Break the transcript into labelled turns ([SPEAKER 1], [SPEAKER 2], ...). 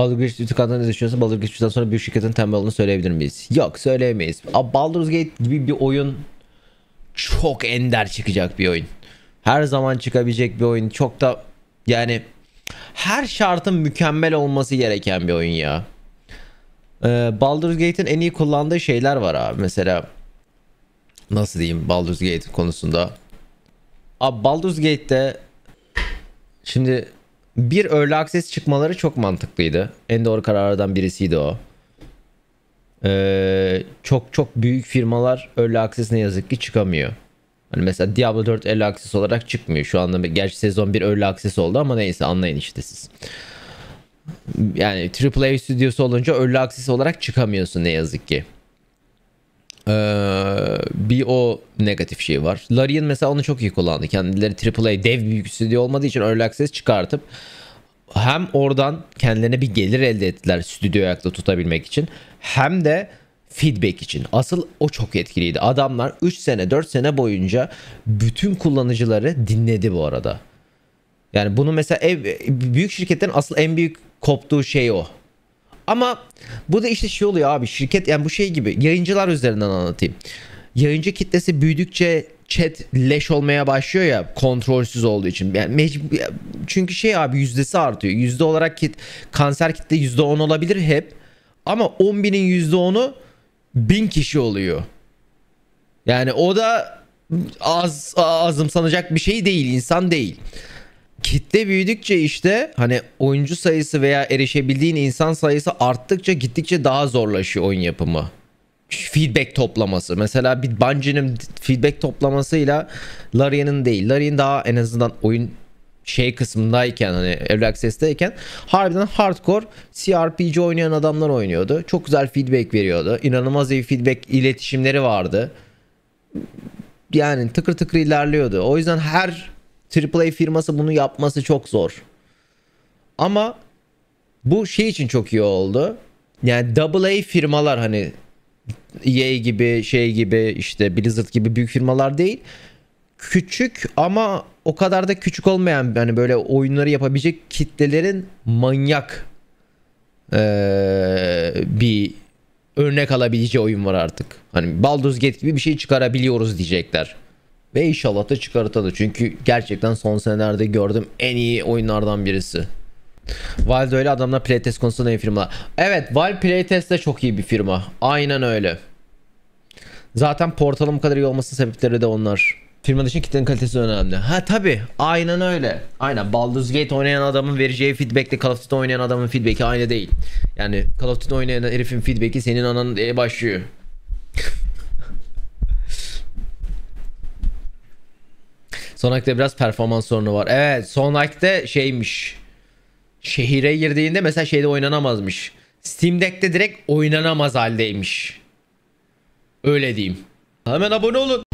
[SPEAKER 1] Baldur's Gate tıkandan ne düşünüyorsun? Baldur's Gate 3'den sonra büyük şirketin tembel olduğunu söyleyebilir miyiz? Yok söyleyemeyiz. Baldur's Gate gibi bir oyun çok ender çıkacak bir oyun. Her zaman çıkabilecek bir oyun. Çok da yani her şartın mükemmel olması gereken bir oyun ya. Ee, Baldur's Gate'in en iyi kullandığı şeyler var abi. Mesela nasıl diyeyim Baldur's Gate konusunda. Abi Baldur's Gate'de şimdi bir early access çıkmaları çok mantıklıydı. En doğru kararlardan birisiydi o. Ee, çok çok büyük firmalar early access ne yazık ki çıkamıyor. Hani mesela Diablo 4 early access olarak çıkmıyor. Şu anda gerçi sezon 1 early access oldu ama neyse anlayın işte siz. Yani AAA stüdyosu olunca early access olarak çıkamıyorsun ne yazık ki. Ee, bir o negatif şey var. Larian mesela onu çok iyi kullandı. Kendileri AAA dev bir stüdyo olmadığı için Early Access çıkartıp hem oradan kendilerine bir gelir elde ettiler stüdyo ayakta tutabilmek için hem de feedback için. Asıl o çok etkiliydi. Adamlar 3 sene 4 sene boyunca bütün kullanıcıları dinledi bu arada. Yani bunu mesela ev, büyük şirketlerin asıl en büyük koptuğu şey o. Ama bu da işte şey oluyor abi şirket yani bu şey gibi yayıncılar üzerinden anlatayım. Yayıncı kitlesi büyüdükçe chat leş olmaya başlıyor ya kontrolsüz olduğu için. Yani mecbur, çünkü şey abi yüzdesi artıyor. Yüzde olarak kit, kanser kitle yüzde on olabilir hep. Ama on binin yüzde onu bin kişi oluyor. Yani o da az azımsanacak bir şey değil, insan değil kitle büyüdükçe işte hani oyuncu sayısı veya erişebildiğin insan sayısı arttıkça gittikçe daha zorlaşıyor oyun yapımı. Feedback toplaması. Mesela bir Bungie'nin feedback toplamasıyla Larian'ın değil. Larian daha en azından oyun şey kısmındayken hani Early Access'teyken harbiden hardcore CRPG oynayan adamlar oynuyordu. Çok güzel feedback veriyordu. İnanılmaz iyi feedback iletişimleri vardı. Yani tıkır tıkır ilerliyordu. O yüzden her AAA firması bunu yapması çok zor. Ama bu şey için çok iyi oldu. Yani AA firmalar hani EA gibi şey gibi işte Blizzard gibi büyük firmalar değil. Küçük ama o kadar da küçük olmayan hani böyle oyunları yapabilecek kitlelerin manyak ee, bir örnek alabileceği oyun var artık. Hani Baldur's Gate gibi bir şey çıkarabiliyoruz diyecekler. Ve inşallah da çıkartalı. Çünkü gerçekten son senelerde gördüğüm en iyi oyunlardan birisi. Valve öyle adamlar playtest konusunda en firma. Evet Valve playtest de çok iyi bir firma. Aynen öyle. Zaten portalın bu kadar iyi olması sebepleri de onlar. Firma için kitlenin kalitesi önemli. Ha tabi aynen öyle. Aynen Baldur's Gate oynayan adamın vereceği feedback feedbackle Call of Duty oynayan adamın feedbacki aynı değil. Yani Call of Duty oynayan herifin feedbacki senin ananın başlıyor. Sonakta biraz performans sorunu var. Evet Sonak'ta şeymiş. Şehire girdiğinde mesela şeyde oynanamazmış. Steam Deck'te direkt oynanamaz haldeymiş. Öyle diyeyim. Hemen abone olun.